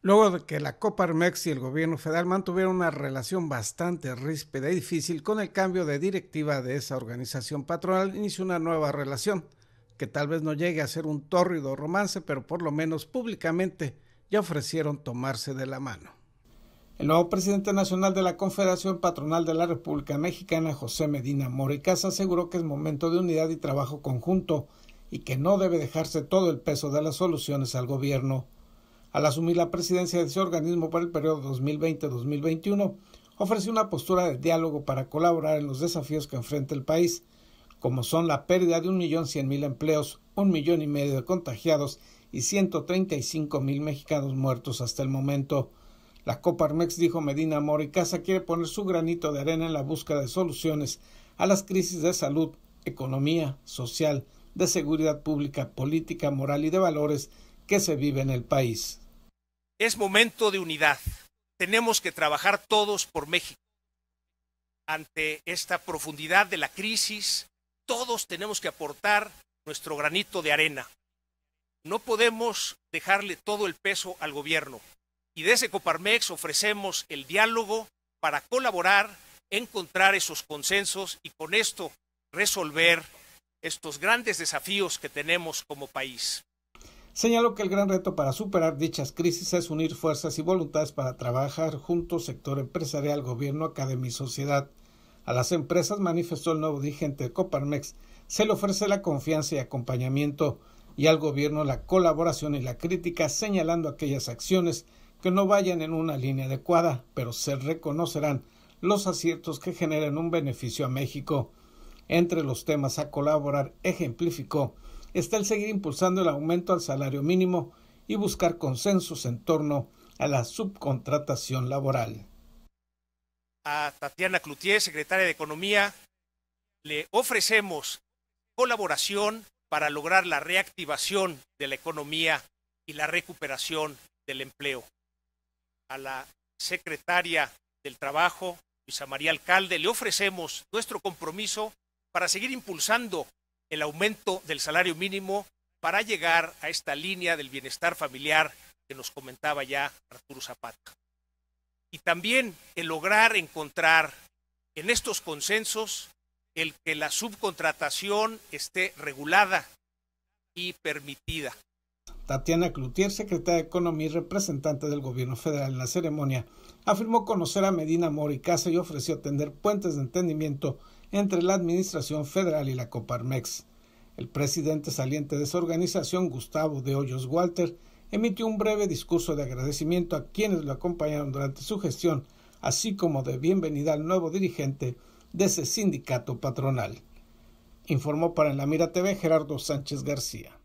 Luego de que la Coparmex y el gobierno federal mantuvieron una relación bastante ríspida y difícil con el cambio de directiva de esa organización patronal, inició una nueva relación, que tal vez no llegue a ser un tórrido romance, pero por lo menos públicamente ya ofrecieron tomarse de la mano. El nuevo presidente nacional de la Confederación Patronal de la República Mexicana, José Medina Moricas, aseguró que es momento de unidad y trabajo conjunto y que no debe dejarse todo el peso de las soluciones al gobierno. Al asumir la presidencia de ese organismo para el periodo 2020-2021, ofreció una postura de diálogo para colaborar en los desafíos que enfrenta el país, como son la pérdida de 1.100.000 empleos, un millón y medio de contagiados y 135.000 mexicanos muertos hasta el momento. La Coparmex dijo Medina Casa quiere poner su granito de arena en la búsqueda de soluciones a las crisis de salud, economía, social, de seguridad pública, política, moral y de valores que se vive en el país. Es momento de unidad. Tenemos que trabajar todos por México. Ante esta profundidad de la crisis, todos tenemos que aportar nuestro granito de arena. No podemos dejarle todo el peso al gobierno. Y desde Coparmex ofrecemos el diálogo para colaborar, encontrar esos consensos y con esto resolver estos grandes desafíos que tenemos como país. Señaló que el gran reto para superar dichas crisis es unir fuerzas y voluntades para trabajar junto sector empresarial, gobierno, academia y sociedad. A las empresas, manifestó el nuevo dirigente de Coparmex, se le ofrece la confianza y acompañamiento y al gobierno la colaboración y la crítica, señalando aquellas acciones que no vayan en una línea adecuada, pero se reconocerán los aciertos que generen un beneficio a México. Entre los temas a colaborar, ejemplificó está el seguir impulsando el aumento al salario mínimo y buscar consensos en torno a la subcontratación laboral. A Tatiana Cloutier, secretaria de Economía, le ofrecemos colaboración para lograr la reactivación de la economía y la recuperación del empleo. A la secretaria del Trabajo, Luisa María Alcalde, le ofrecemos nuestro compromiso para seguir impulsando el aumento del salario mínimo para llegar a esta línea del bienestar familiar que nos comentaba ya Arturo Zapata. Y también el lograr encontrar en estos consensos el que la subcontratación esté regulada y permitida. Tatiana Cloutier, secretaria de Economía y representante del gobierno federal en la ceremonia, afirmó conocer a Medina casa y ofreció atender puentes de entendimiento entre la Administración Federal y la Coparmex. El presidente saliente de su organización, Gustavo de Hoyos Walter, emitió un breve discurso de agradecimiento a quienes lo acompañaron durante su gestión, así como de bienvenida al nuevo dirigente de ese sindicato patronal. Informó para la Mira TV Gerardo Sánchez García.